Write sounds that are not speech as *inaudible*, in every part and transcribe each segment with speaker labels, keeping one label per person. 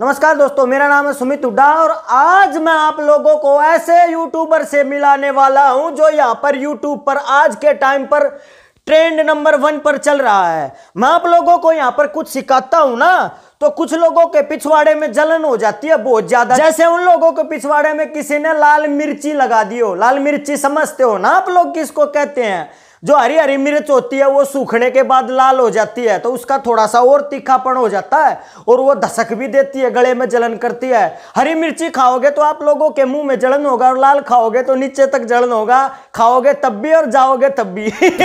Speaker 1: नमस्कार दोस्तों मेरा नाम है सुमित उड्डा और आज मैं आप लोगों को ऐसे यूट्यूबर से मिलाने वाला हूं जो यहां पर यूट्यूब पर आज के टाइम पर ट्रेंड नंबर वन पर चल रहा है मैं आप लोगों को यहाँ पर कुछ सिखाता हूँ ना तो कुछ लोगों के पिछवाड़े में जलन हो जाती है बहुत ज्यादा जैसे उन लोगों के पिछवाड़े में किसी ने लाल मिर्ची लगा दी हो लाल मिर्ची समझते हो ना आप लोग किसको कहते हैं जो हरी हरी मिर्च होती है वो सूखने के बाद लाल हो जाती है तो उसका थोड़ा सा और तीखापन हो जाता है और वो धसक भी देती है गले में जलन करती है हरी मिर्ची खाओगे तो आप लोगों के मुंह में जलन होगा और लाल खाओगे तो नीचे तक जलन होगा खाओगे तब भी और जाओगे तब भी *laughs*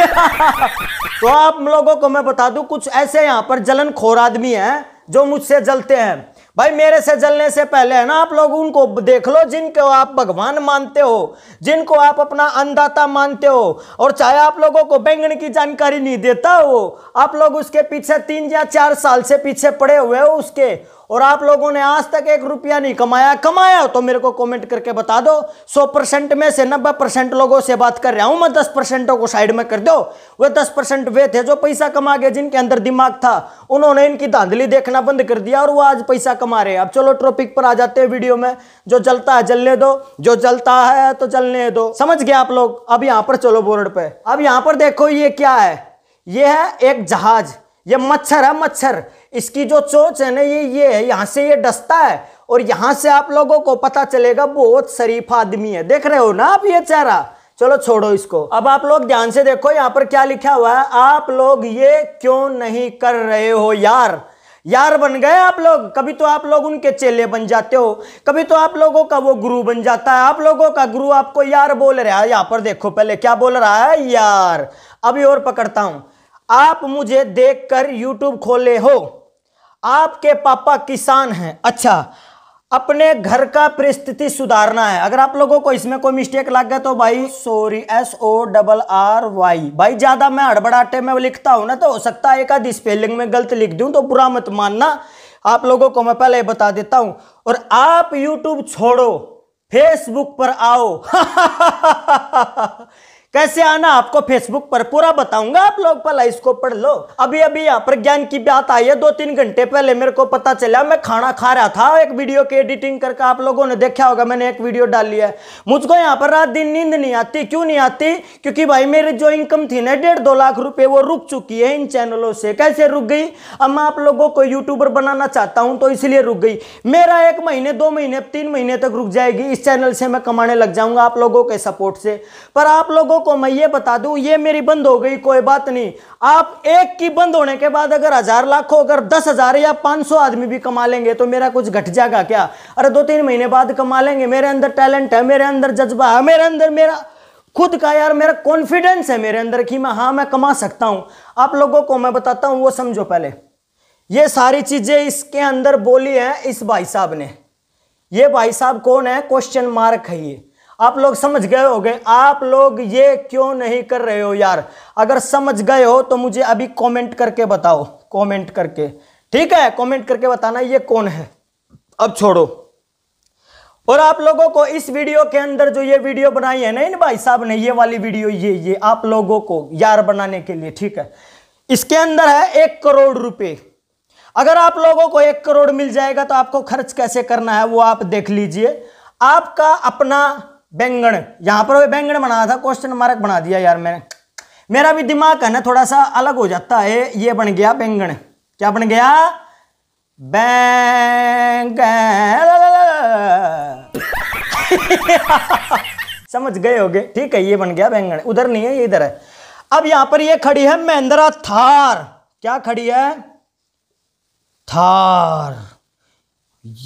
Speaker 1: तो आप लोगों को मैं बता दू कुछ ऐसे यहाँ पर जलन खोर आदमी है जो मुझसे जलते हैं भाई मेरे से जलने से पहले है ना आप लोग उनको देख लो जिनको आप भगवान मानते हो जिनको आप अपना अन्नदाता मानते हो और चाहे आप लोगों को बैंगन की जानकारी नहीं देता हो आप लोग उसके पीछे तीन या चार साल से पीछे पड़े हुए हो उसके और आप लोगों ने आज तक एक रुपया नहीं कमाया कमाया तो मेरे को कमेंट करके बता दो 100 परसेंट में से 90 परसेंट लोगों से बात कर रहा हूं मैं 10 परसेंटों को साइड में कर दो वे 10 परसेंट वे थे जो पैसा कमा गए जिनके अंदर दिमाग था उन्होंने इनकी धांधली देखना बंद कर दिया और वो आज पैसा कमा रहे अब चलो ट्रॉपिक पर आ जाते हैं वीडियो में जो जलता है जलने दो जो जलता है तो जलने दो समझ गया आप लोग अब यहाँ पर चलो बोर्ड पर अब यहाँ पर देखो ये क्या है ये है एक जहाज ये मच्छर है मच्छर इसकी जो चोच है ना ये ये है यहाँ से ये डसता है और यहाँ से आप लोगों को पता चलेगा बहुत शरीफ आदमी है देख रहे हो ना आप ये चेहरा चलो छोड़ो इसको अब आप लोग ध्यान से देखो यहाँ पर क्या लिखा हुआ है आप लोग ये क्यों नहीं कर रहे हो यार यार बन गए आप लोग कभी तो आप लोग उनके चेले बन जाते हो कभी तो आप लोगों का वो गुरु बन जाता है आप लोगों का गुरु आपको यार बोल रहा है यहाँ पर देखो पहले क्या बोल रहा है यार अभी और पकड़ता हूँ आप मुझे देखकर यूट्यूब खोले हो आपके पापा किसान हैं अच्छा अपने घर का परिस्थिति सुधारना है अगर आप लोगों को इसमें कोई मिस्टेक लग गया तो भाई sorry S O double R Y भाई ज़्यादा मैं हड़बड़ाटे में लिखता हूँ ना तो हो सकता है एक आधी स्पेलिंग में गलत लिख दूँ तो बुरा मत मानना आप लोगों को मैं पहले बता देता हूँ और आप यूट्यूब छोड़ो फेसबुक पर आओ *laughs* कैसे आना आपको फेसबुक पर पूरा बताऊंगा आप लोग पहले इसको पढ़ लो अभी अभी यहाँ पर ज्ञान की बात आई है दो तीन घंटे पहले मेरे को पता चला मैं खाना खा रहा था एक वीडियो की एडिटिंग करके आप लोगों ने देखा होगा मैंने एक वीडियो डाल लिया है मुझको यहाँ पर रात दिन नींद नहीं आती क्यों नहीं आती क्योंकि भाई मेरी जो इनकम थी ना डेढ़ दो लाख रुपये वो रुक चुकी है इन चैनलों से कैसे रुक गई अब मैं आप लोगों को यूट्यूबर बनाना चाहता हूँ तो इसलिए रुक गई मेरा एक महीने दो महीने तीन महीने तक रुक जाएगी इस चैनल से मैं कमाने लग जाऊंगा आप लोगों के सपोर्ट से पर आप लोगों को मैं ये बता दूं ये मेरी बंद हो गई कोई बात नहीं आप एक की बंद होने के बाद अगर हजार हो अगर दस हजार या पांच सौ आदमी भी कमा लेंगे तो मेरा कुछ घट जाएगा क्या अरे दो तीन महीने बाद कमा लेंगे मेरे अंदर टैलेंट है मेरे अंदर जज्बा है मेरे अंदर मेरा खुद का यार मेरा कॉन्फिडेंस है मेरे अंदर कि मैं हाँ मैं कमा सकता हूं आप लोगों को मैं बताता हूं वो समझो पहले ये सारी चीज़ें इसके अंदर बोली है इस भाई साहब ने ये भाई साहब कौन है क्वेश्चन मार्क है ये आप लोग समझ गए गए आप लोग ये क्यों नहीं कर रहे हो यार अगर समझ गए हो तो मुझे अभी कमेंट करके बताओ कमेंट करके ठीक है कमेंट करके बताना ये कौन है अब छोड़ो और आप लोगों को इस वीडियो के अंदर जो ये वीडियो बनाई है ना इन भाई साहब ने ये वाली वीडियो ये ये आप लोगों को यार बनाने के लिए ठीक है इसके अंदर है एक करोड़ रुपए अगर आप लोगों को एक करोड़ मिल जाएगा तो आपको खर्च कैसे करना है वो आप देख लीजिए आपका अपना बैंगन यहाँ पर बैंगन बनाया था क्वेश्चन मार्क बना दिया यार मैंने मेरा भी दिमाग है ना थोड़ा सा अलग हो जाता है ये बन गया बैंगन क्या बन गया बैंग *laughs* समझ गए होगे ठीक है ये बन गया बैंगन उधर नहीं है ये इधर है अब यहां पर ये खड़ी है महिंद्रा थार क्या खड़ी है थार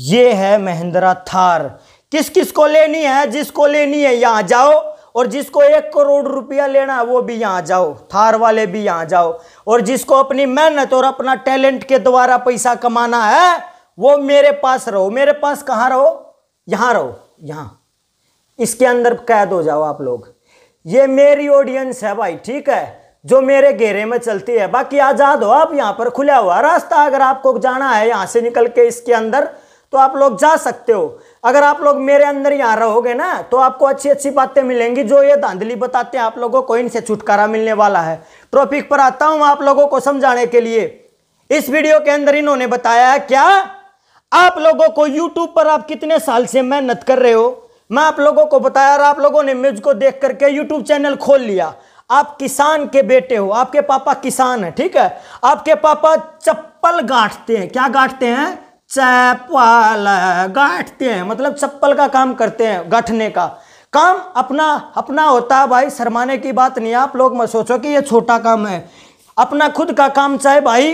Speaker 1: ये है महिंद्रा थार किस किस को लेनी है जिसको लेनी है यहां जाओ और जिसको एक करोड़ रुपया लेना है वो भी यहाँ जाओ थार वाले भी यहाँ जाओ और जिसको अपनी मेहनत और अपना टैलेंट के द्वारा पैसा कमाना है वो मेरे पास रहो मेरे पास कहाँ रहो यहाँ रहो यहाँ इसके अंदर कैद हो जाओ आप लोग ये मेरी ऑडियंस है भाई ठीक है जो मेरे घेरे में चलती है बाकी आज़ाद हो आप यहाँ पर खुला हुआ रास्ता अगर आपको जाना है यहाँ से निकल के इसके अंदर तो आप लोग जा सकते हो अगर आप लोग मेरे अंदर यहाँ रहोगे ना तो आपको अच्छी अच्छी बातें मिलेंगी जो ये धांधली बताते हैं आप लोगों को इनसे छुटकारा मिलने वाला है टॉपिक पर आता हूं आप लोगों को समझाने के लिए इस वीडियो के अंदर इन्होंने बताया क्या आप लोगों को यूट्यूब पर आप कितने साल से मेहनत कर रहे हो मैं आप लोगों को बताया और आप लोगों ने मुझको देख करके यूट्यूब चैनल खोल लिया आप किसान के बेटे हो आपके पापा किसान है ठीक है आपके पापा चप्पल गांठते हैं क्या गांठते हैं चैपाल गाठते हैं मतलब चप्पल का काम करते हैं गाँटने का काम अपना अपना होता है भाई शरमाने की बात नहीं आप लोग मत सोचो कि ये छोटा काम है अपना खुद का काम चाहे भाई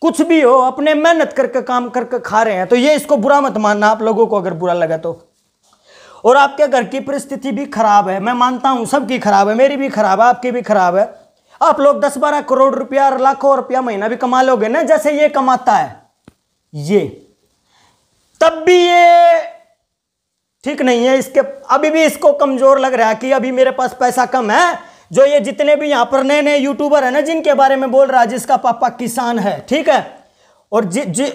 Speaker 1: कुछ भी हो अपने मेहनत करके काम करके खा रहे हैं तो ये इसको बुरा मत मानना आप लोगों को अगर बुरा लगा तो और आपके घर की परिस्थिति भी खराब है मैं मानता हूँ सबकी खराब है मेरी भी खराब है आपकी भी खराब है आप लोग दस बारह करोड़ रुपया लाखों रुपया महीना भी कमा लोगे ना जैसे ये कमाता है ये तब भी ये ठीक नहीं है इसके अभी भी इसको कमजोर लग रहा है कि अभी मेरे पास पैसा कम है जो ये जितने भी यहां पर नए नए यूट्यूबर है ना जिनके बारे में बोल रहा है जिसका पापा किसान है ठीक है और जि, जि,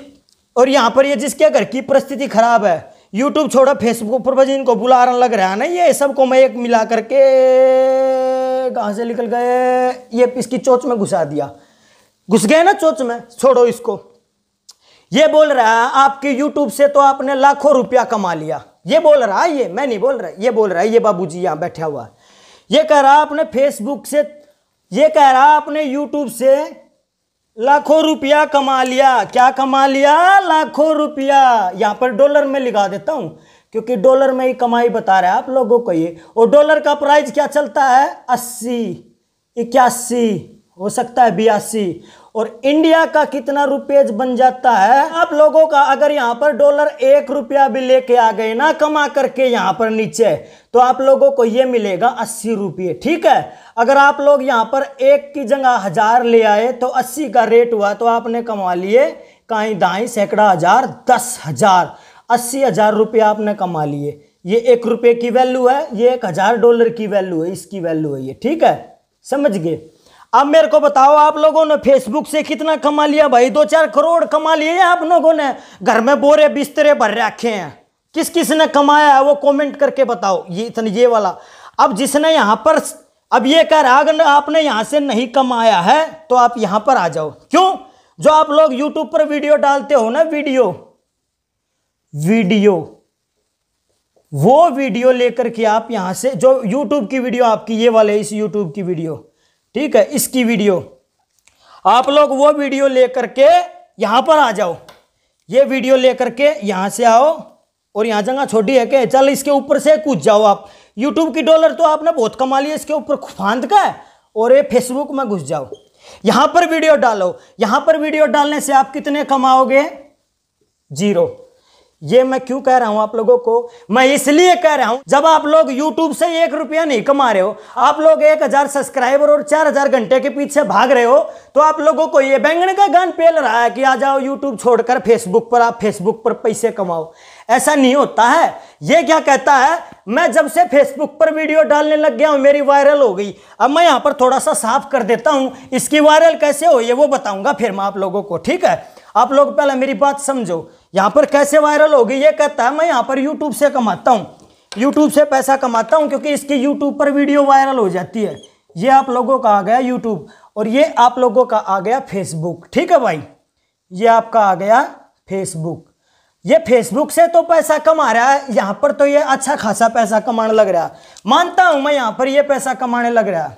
Speaker 1: और यहां पर ये जिसके घर की परिस्थिति खराब है यूट्यूब छोड़ा फेसबुक पर भी इनको रहा लग रहा है ना ये सबको मैं एक मिला करके कहां से निकल गए ये इसकी चोच में घुसा दिया घुस गए ना चोच में छोड़ो इसको ये बोल रहा है आपके यूट्यूब से तो आपने लाखों रुपया कमा लिया ये बोल रहा है ये मैं नहीं बोल रहा ये बोल रहा है ये बाबूजी यहाँ बैठा हुआ ये कह रहा आपने फेसबुक से ये कह रहा आपने यूट्यूब से लाखों रुपया कमा लिया क्या कमा लिया लाखों रुपया यहाँ पर डॉलर में लिखा देता हूँ क्योंकि डॉलर में ही कमाई बता रहा है आप लोगों को ये और डॉलर का प्राइस क्या चलता है अस्सी इक्यासी हो सकता है बयासी और इंडिया का कितना रुपेज बन जाता है आप लोगों का अगर यहाँ पर डॉलर एक रुपया भी लेके आ गए ना कमा करके यहाँ पर नीचे तो आप लोगों को ये मिलेगा अस्सी रुपये ठीक है अगर आप लोग यहाँ पर एक की जगह हजार ले आए तो अस्सी का रेट हुआ तो आपने कमा लिए कहीं दाई सैकड़ा हजार दस हजार अस्सी हजार रुपये आपने कमा लिए ये एक रुपये की वैल्यू है ये एक हजार डॉलर की वैल्यू है इसकी वैल्यू है ये ठीक है समझ गए अब मेरे को बताओ आप लोगों ने फेसबुक से कितना कमा लिया भाई दो चार करोड़ कमा लिए आप लोगों ने घर में बोरे बिस्तरे भर रखे हैं किस किस ने कमाया है वो कमेंट करके बताओ ये इतना ये वाला अब जिसने यहाँ पर अब ये कह रहा अगर आपने यहाँ से नहीं कमाया है तो आप यहाँ पर आ जाओ क्यों जो आप लोग यूट्यूब पर वीडियो डालते हो ना वीडियो वीडियो वो वीडियो लेकर के आप यहाँ से जो यूट्यूब की वीडियो आपकी ये वाले इस यूट्यूब की वीडियो ठीक है इसकी वीडियो आप लोग वो वीडियो लेकर के यहां पर आ जाओ ये वीडियो लेकर के यहां से आओ और यहां जगह छोटी है कि चल इसके ऊपर से कूद जाओ आप यूट्यूब की डॉलर तो आपने बहुत कमा लिया इसके ऊपर फांद का है और ये फेसबुक में घुस जाओ यहां पर वीडियो डालो यहां पर वीडियो डालने से आप कितने कमाओगे जीरो ये मैं क्यों कह रहा हूं आप लोगों को मैं इसलिए कह रहा हूं जब आप लोग YouTube से एक रुपया नहीं कमा रहे हो आप लोग एक हजार सब्सक्राइबर और चार हजार घंटे के पीछे भाग रहे हो तो आप लोगों को ये बैंगन का गान पेल रहा है कि आ जाओ YouTube छोड़कर Facebook पर आप Facebook पर पैसे कमाओ ऐसा नहीं होता है ये क्या कहता है मैं जब से फेसबुक पर वीडियो डालने लग गया हूँ मेरी वायरल हो गई अब मैं यहाँ पर थोड़ा सा साफ कर देता हूँ इसकी वायरल कैसे हो ये वो बताऊंगा फिर मैं आप लोगों को ठीक है आप लोग पहले मेरी बात समझो यहाँ पर कैसे वायरल होगी ये कहता है मैं यहाँ पर यूट्यूब से कमाता हूँ यूट्यूब से पैसा कमाता हूँ क्योंकि इसकी यूट्यूब पर वीडियो वायरल हो जाती है ये आप लोगों का आ गया यूट्यूब और ये आप लोगों का आ गया फेसबुक ठीक है भाई ये आपका आ गया फेसबुक ये फेसबुक से तो पैसा कमा रहा है यहाँ पर तो ये अच्छा खासा पैसा कमाने लग रहा है मानता हूँ मैं यहाँ पर ये पैसा कमाने लग रहा है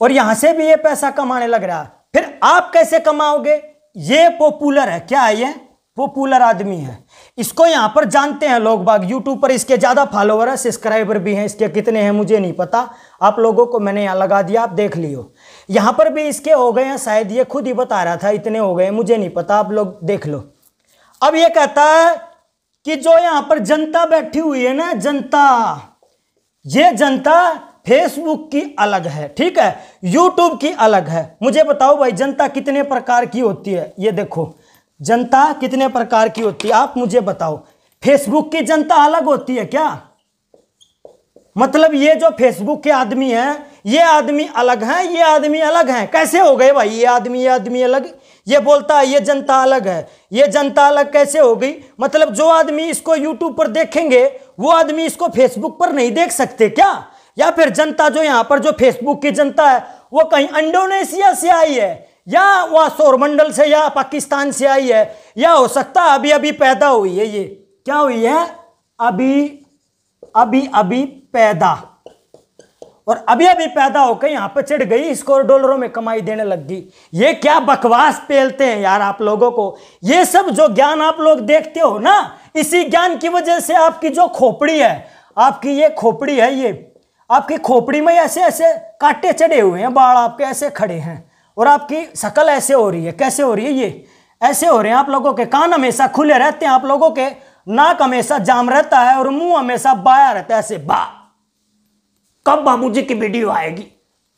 Speaker 1: और यहाँ से भी ये पैसा कमाने लग रहा है फिर आप कैसे कमाओगे ये पॉपुलर है क्या है ये पॉपुलर आदमी है इसको यहाँ पर जानते हैं लोग बाग यूट्यूब पर इसके ज़्यादा फॉलोवर हैं सब्सक्राइबर भी हैं इसके कितने हैं मुझे नहीं पता आप लोगों को मैंने यहाँ लगा दिया आप देख लियो यहाँ पर भी इसके हो गए हैं शायद ये खुद ही बता रहा था इतने हो गए मुझे नहीं पता आप लोग देख लो अब ये कहता है कि जो यहाँ पर जनता बैठी हुई है ना जनता ये जनता फेसबुक की अलग है ठीक है यूट्यूब की अलग है मुझे बताओ भाई जनता कितने प्रकार की होती है ये देखो जनता कितने प्रकार की होती है आप मुझे बताओ फेसबुक की जनता अलग होती है क्या मतलब ये जो फेसबुक के आदमी हैं ये आदमी अलग हैं ये आदमी अलग हैं कैसे हो गए भाई ये आदमी ये आदमी अलग ये बोलता है ये जनता अलग है ये जनता अलग कैसे हो गई मतलब जो आदमी इसको यूट्यूब पर देखेंगे वो आदमी इसको फेसबुक पर नहीं देख सकते क्या या फिर जनता जो यहाँ पर जो फेसबुक की जनता है वो कहीं इंडोनेशिया से आई है या वह सौरमंडल से या पाकिस्तान से आई है या हो सकता अभी अभी पैदा हुई है ये क्या हुई है अभी अभी अभी पैदा और अभी अभी पैदा होकर यहां पर चढ़ गई इसको डॉलरों में कमाई देने लग गई ये क्या बकवास पेलते हैं यार आप लोगों को ये सब जो ज्ञान आप लोग देखते हो ना इसी ज्ञान की वजह से आपकी जो खोपड़ी है आपकी ये खोपड़ी है ये आपकी खोपड़ी में ऐसे ऐसे कांटे चढ़े हुए हैं बाढ़ आपके ऐसे खड़े हैं और आपकी शकल ऐसे हो रही है कैसे हो रही है ये ऐसे हो रहे हैं आप लोगों के कान हमेशा खुले रहते हैं आप लोगों के नाक हमेशा जाम रहता है और मुंह हमेशा बाया रहता है ऐसे बा कब बाबूजी की वीडियो आएगी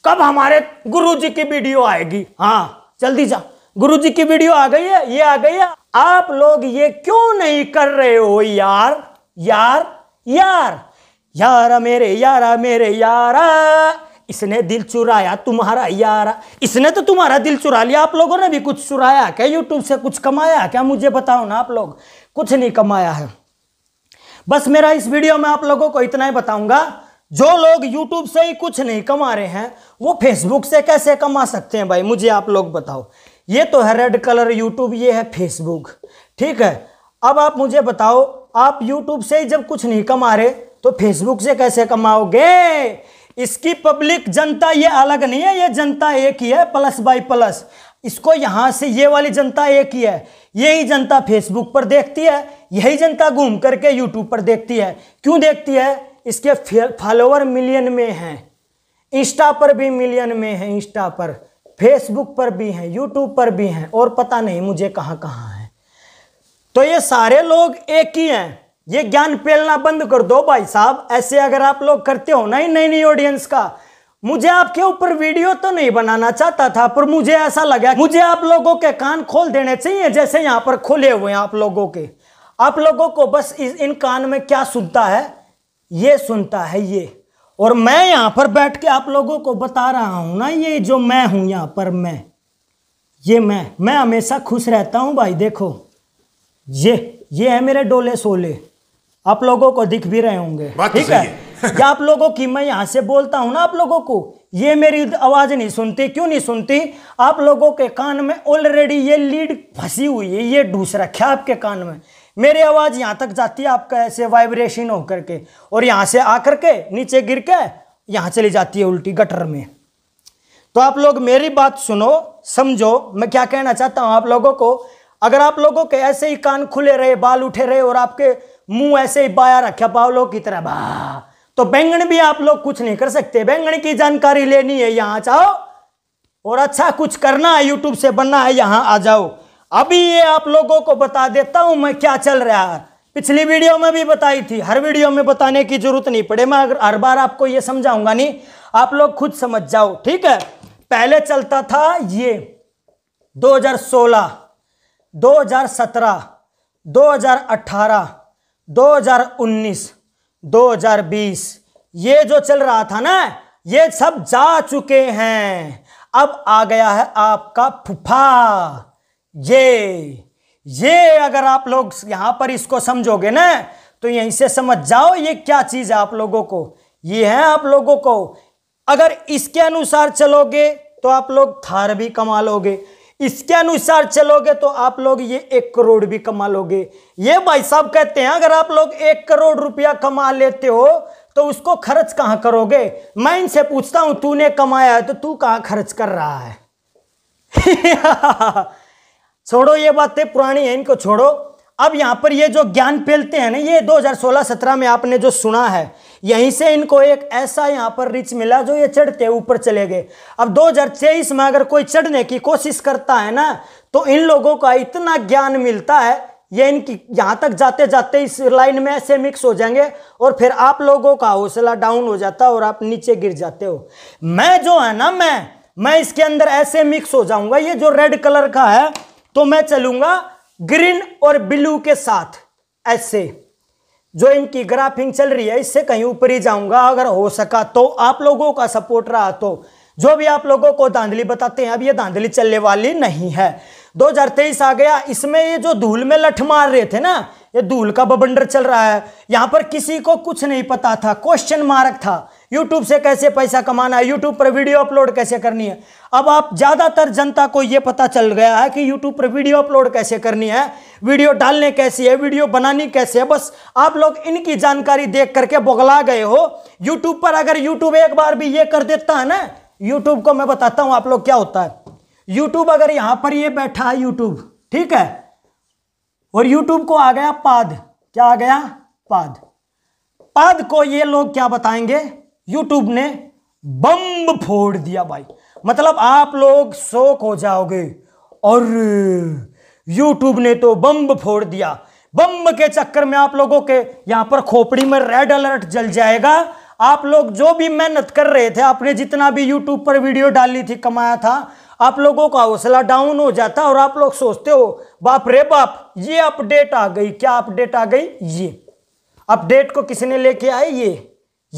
Speaker 1: कब हमारे जी की वीडियो आएगी हाँ जल्दी जा जी की वीडियो आ गई है ये आ गई है आप लोग ये क्यों नहीं कर रहे हो यार यार यार यारा मेरे यारा मेरे यारा इसने दिल चुराया तुम्हारा यार इसने तो तुम्हारा दिल चुरा लिया आप लोगों ने भी कुछ चुराया क्या यूट्यूब से कुछ कमाया क्या मुझे बताओ ना आप लोग कुछ नहीं कमाया है बस मेरा इस वीडियो में आप लोगों को इतना ही बताऊंगा जो लोग यूट्यूब से ही कुछ नहीं कमा रहे हैं वो फेसबुक से कैसे कमा सकते हैं भाई मुझे आप लोग बताओ ये तो है रेड कलर यूट्यूब ये है फेसबुक ठीक है अब आप मुझे बताओ आप यूट्यूब से ही जब कुछ नहीं कमा रहे तो फेसबुक से कैसे कमाओगे इसकी पब्लिक जनता ये अलग नहीं है ये जनता एक ही है प्लस बाई प्लस इसको यहाँ से ये वाली जनता एक ही है यही जनता फेसबुक पर देखती है यही जनता घूम करके यूट्यूब पर देखती है क्यों देखती है इसके फॉलोअर मिलियन में हैं इंस्टा पर भी मिलियन में हैं इंस्टा पर फेसबुक पर भी हैं यूट्यूब पर भी हैं और पता नहीं मुझे कहाँ कहाँ हैं तो ये सारे लोग एक ही हैं ये ज्ञान पेलना बंद कर दो भाई साहब ऐसे अगर आप लोग करते हो ना ही नई नई ऑडियंस का मुझे आपके ऊपर वीडियो तो नहीं बनाना चाहता था पर मुझे ऐसा लगा मुझे आप लोगों के कान खोल देने चाहिए जैसे यहाँ पर खोले हुए हैं आप लोगों के आप लोगों को बस इस इन कान में क्या सुनता है ये सुनता है ये और मैं यहाँ पर बैठ के आप लोगों को बता रहा हूँ ना ये जो मैं हूँ यहाँ पर मैं ये मैं मैं हमेशा खुश रहता हूँ भाई देखो ये ये है मेरे डोले सोले आप लोगों को दिख भी रहे होंगे तो ठीक है क्या आप लोगों की मैं यहाँ से बोलता हूँ ना आप लोगों को ये मेरी आवाज़ नहीं सुनती क्यों नहीं सुनती आप लोगों के कान में ऑलरेडी ये लीड फंसी हुई है ये ढूस रखे आपके कान में मेरी आवाज़ यहाँ तक जाती है आपका ऐसे वाइब्रेशन होकर के और यहाँ से आकर के नीचे गिर के यहाँ चली जाती है उल्टी गटर में तो आप लोग मेरी बात सुनो समझो मैं क्या कहना चाहता हूं आप लोगों को अगर आप लोगों के ऐसे ही कान खुले रहे बाल उठे रहे और आपके मुंह ऐसे ही बाया रखा पावलो की तरह बा तो बैंगन भी आप लोग कुछ नहीं कर सकते बैंगन की जानकारी लेनी है यहां जाओ और अच्छा कुछ करना है यूट्यूब से बनना है यहां आ जाओ अभी ये आप लोगों को बता देता हूं मैं क्या चल रहा है पिछली वीडियो में भी बताई थी हर वीडियो में बताने की जरूरत नहीं पड़े मैं अगर हर बार आपको ये समझाऊंगा नहीं आप लोग खुद समझ जाओ ठीक है पहले चलता था ये 2016 2017 2018 2019 2020 ये जो चल रहा था ना ये सब जा चुके हैं अब आ गया है आपका फुफा ये ये अगर आप लोग यहां पर इसको समझोगे ना तो यहीं से समझ जाओ ये क्या चीज है आप लोगों को ये है आप लोगों को अगर इसके अनुसार चलोगे तो आप लोग थार भी कमा लोगे इसके अनुसार चलोगे तो आप लोग ये एक करोड़ भी कमा लोगे ये भाई साहब कहते हैं अगर आप लोग एक करोड़ रुपया कमा लेते हो तो उसको खर्च कहां करोगे मैं इनसे पूछता हूं तूने कमाया है तो तू कहां खर्च कर रहा है *laughs* छोड़ो ये बातें पुरानी है इनको छोड़ो अब यहां पर ये जो ज्ञान फैलते हैं ना ये 2016-17 में आपने जो सुना है यहीं से इनको एक ऐसा यहाँ पर रिच मिला जो ये चढ़ते ऊपर चले गए अब 2023 में अगर कोई चढ़ने की कोशिश करता है ना तो इन लोगों का इतना ज्ञान मिलता है ये इनकी यहां तक जाते जाते इस लाइन में ऐसे मिक्स हो जाएंगे और फिर आप लोगों का हौसला डाउन हो जाता है और आप नीचे गिर जाते हो मैं जो है ना मैं मैं इसके अंदर ऐसे मिक्स हो जाऊंगा ये जो रेड कलर का है तो मैं चलूंगा ग्रीन और ब्लू के साथ ऐसे जो इनकी ग्राफिंग चल रही है इससे कहीं ऊपर ही जाऊंगा अगर हो सका तो आप लोगों का सपोर्ट रहा तो जो भी आप लोगों को धांधली बताते हैं अब ये धांधली चलने वाली नहीं है 2023 आ गया इसमें ये जो धूल में लठ मार रहे थे ना ये धूल का बबंडर चल रहा है यहाँ पर किसी को कुछ नहीं पता था क्वेश्चन मार्क था यूट्यूब से कैसे पैसा कमाना है यूट्यूब पर वीडियो अपलोड कैसे करनी है अब आप ज़्यादातर जनता को ये पता चल गया है कि यूट्यूब पर वीडियो अपलोड कैसे करनी है वीडियो डालने कैसी है वीडियो बनानी कैसे है बस आप लोग इनकी जानकारी देख करके बोगला गए हो यूट्यूब पर अगर यूट्यूब एक बार भी ये कर देता है ना यूट्यूब को मैं बताता हूँ आप लोग क्या होता है यूट्यूब अगर यहाँ पर ये बैठा है यूट्यूब ठीक है और यूट्यूब को आ गया पाद क्या आ गया पाद पाद को ये लोग क्या बताएंगे यूट्यूब ने बम फोड़ दिया भाई मतलब आप लोग शोक हो जाओगे और यूट्यूब ने तो बम फोड़ दिया बम के चक्कर में आप लोगों के यहां पर खोपड़ी में रेड अलर्ट जल जाएगा आप लोग जो भी मेहनत कर रहे थे आपने जितना भी यूट्यूब पर वीडियो डाली थी कमाया था आप लोगों का हौसला डाउन हो जाता और आप लोग सोचते हो बाप रे बाप ये अपडेट आ गई क्या अपडेट आ गई ये अपडेट को किसने लेके आए ये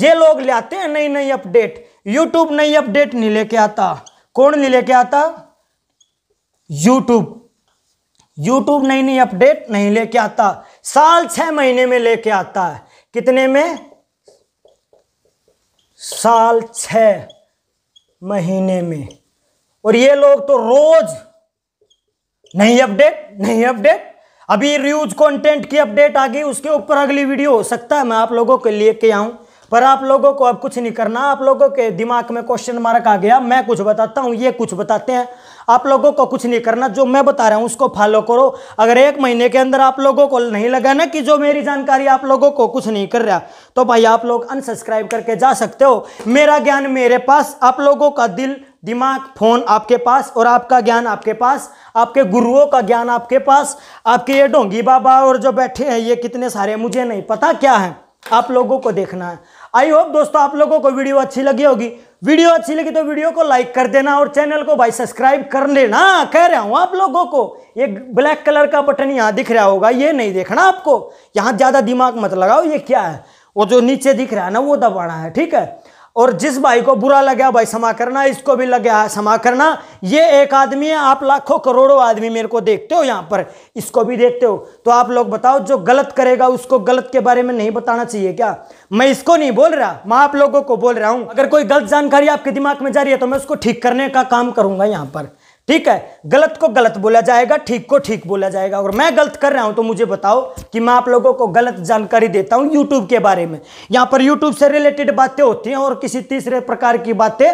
Speaker 1: ये लोग लाते हैं नई नई अपडेट यूट्यूब नई अपडेट नहीं लेके आता कौन नहीं लेके आता यूट्यूब यूट्यूब नई नई अपडेट नहीं लेके आता साल छह महीने में लेके आता है कितने में साल छ महीने में और ये लोग तो रोज नई अपडेट नई अपडेट अभी न्यूज कंटेंट की अपडेट आ गई उसके ऊपर अगली वीडियो हो सकता है मैं आप लोगों के लिए के आऊं पर आप लोगों को अब कुछ नहीं करना आप लोगों के दिमाग में क्वेश्चन मार्क आ गया मैं कुछ बताता हूँ ये कुछ बताते हैं आप लोगों को कुछ नहीं करना जो मैं बता रहा हूँ उसको फॉलो करो अगर एक महीने के अंदर आप लोगों को नहीं लगा ना कि जो मेरी जानकारी आप लोगों को कुछ नहीं कर रहा तो भाई आप लोग अनसब्सक्राइब करके जा सकते हो मेरा ज्ञान मेरे पास आप लोगों का दिल दिमाग फोन आपके पास और आपका ज्ञान आपके पास आपके गुरुओं का ज्ञान आपके पास आपके ये ढोंगी बाबा और जो बैठे हैं ये कितने सारे मुझे नहीं पता क्या है आप लोगों को देखना है आई होप दोस्तों आप लोगों को वीडियो अच्छी लगी होगी वीडियो अच्छी लगी तो वीडियो को लाइक कर देना और चैनल को भाई सब्सक्राइब कर लेना कह रहा हूँ आप लोगों को ये ब्लैक कलर का बटन यहाँ दिख रहा होगा ये नहीं देखना आपको यहाँ ज़्यादा दिमाग मत लगाओ ये क्या है वो जो नीचे दिख रहा है ना वो दबाना है ठीक है और जिस भाई को बुरा लगे भाई क्षमा करना इसको भी लगे क्षमा करना ये एक आदमी है आप लाखों करोड़ों आदमी मेरे को देखते हो यहाँ पर इसको भी देखते हो तो आप लोग बताओ जो गलत करेगा उसको गलत के बारे में नहीं बताना चाहिए क्या मैं इसको नहीं बोल रहा मैं आप लोगों को बोल रहा हूँ अगर कोई गलत जानकारी आपके दिमाग में जा रही है तो मैं उसको ठीक करने का काम करूँगा यहाँ पर ठीक है गलत को गलत बोला जाएगा ठीक को ठीक बोला जाएगा और मैं गलत कर रहा हूं तो मुझे बताओ कि मैं आप लोगों को गलत जानकारी देता हूं यूट्यूब के बारे में यहां पर यूट्यूब से रिलेटेड बातें होती हैं और किसी तीसरे प्रकार की बातें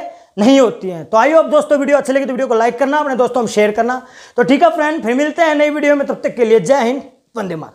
Speaker 1: नहीं होती हैं तो आई अब दोस्तों वीडियो अच्छी लगी तो वीडियो को लाइक करना अपने दोस्तों में शेयर करना तो ठीक है फ्रेंड फिर मिलते हैं नई वीडियो में तब तक के लिए जय हिंद वंदे मात